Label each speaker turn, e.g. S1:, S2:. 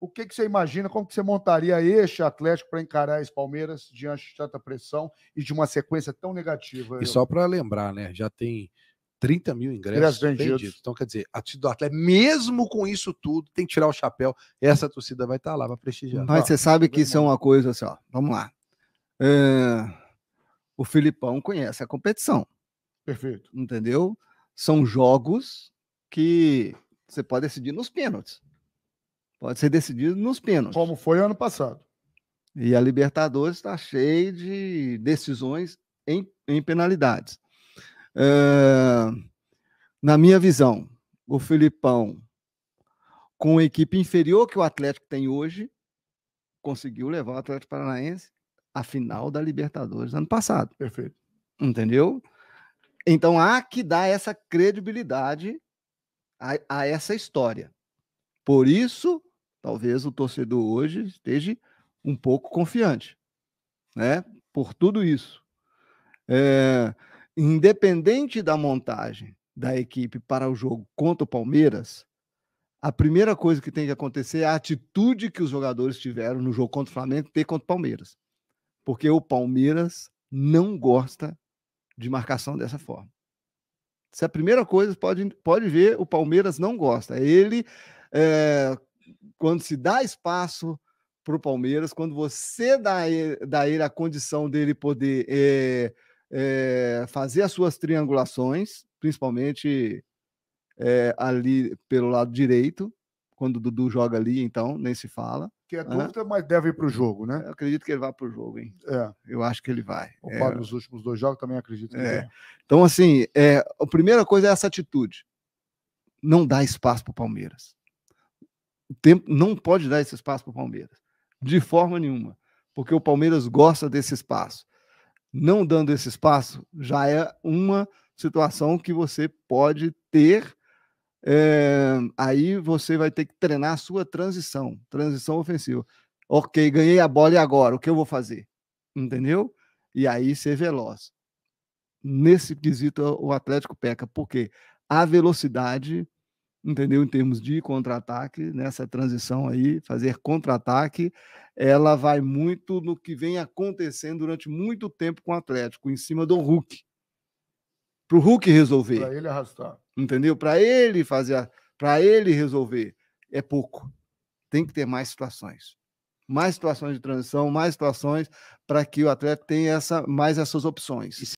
S1: O que, que você imagina? Como que você montaria este Atlético para encarar esse Palmeiras diante de tanta pressão e de uma sequência tão negativa? E só para lembrar, né? Já tem 30 mil ingressos vendidos. vendidos. Então, quer dizer, a torcida do Atlético, mesmo com isso tudo, tem que tirar o chapéu. Essa torcida vai estar tá lá, vai prestigiar. Mas você sabe que isso é uma coisa assim, ó. Vamos lá. É... O Filipão conhece a competição. Perfeito. Entendeu? São jogos que você pode decidir nos pênaltis. Pode ser decidido nos pênaltis. Como foi ano passado. E a Libertadores está cheia de decisões em, em penalidades. É, na minha visão, o Filipão, com a equipe inferior que o Atlético tem hoje, conseguiu levar o Atlético Paranaense à final da Libertadores ano passado. Perfeito. Entendeu? Então há que dar essa credibilidade a, a essa história. Por isso Talvez o torcedor hoje esteja um pouco confiante, né? Por tudo isso. É, independente da montagem da equipe para o jogo contra o Palmeiras, a primeira coisa que tem que acontecer é a atitude que os jogadores tiveram no jogo contra o Flamengo ter contra o Palmeiras. Porque o Palmeiras não gosta de marcação dessa forma. Se é a primeira coisa, pode, pode ver, o Palmeiras não gosta. Ele é, quando se dá espaço para o Palmeiras, quando você dá, dá ele a condição dele poder é, é, fazer as suas triangulações, principalmente é, ali pelo lado direito, quando o Dudu joga ali, então nem se fala. Que é né? dúvida, mas deve ir para o uhum. jogo, né? Eu acredito que ele vai para o jogo, hein? É. Eu acho que ele vai. O é. nos últimos dois jogos também acredito que é. Então, assim, é, a primeira coisa é essa atitude. Não dá espaço para o Palmeiras tempo, não pode dar esse espaço para o Palmeiras, de forma nenhuma, porque o Palmeiras gosta desse espaço. Não dando esse espaço, já é uma situação que você pode ter. É, aí você vai ter que treinar a sua transição, transição ofensiva. Ok, ganhei a bola e agora? O que eu vou fazer? Entendeu? E aí ser veloz. Nesse quesito, o Atlético peca, porque a velocidade entendeu? Em termos de contra-ataque, nessa né, transição aí, fazer contra-ataque, ela vai muito no que vem acontecendo durante muito tempo com o Atlético, em cima do Hulk. Para o Hulk resolver. Para ele arrastar. Entendeu? Para ele fazer, para ele resolver. É pouco. Tem que ter mais situações. Mais situações de transição, mais situações para que o Atlético tenha essa, mais essas opções.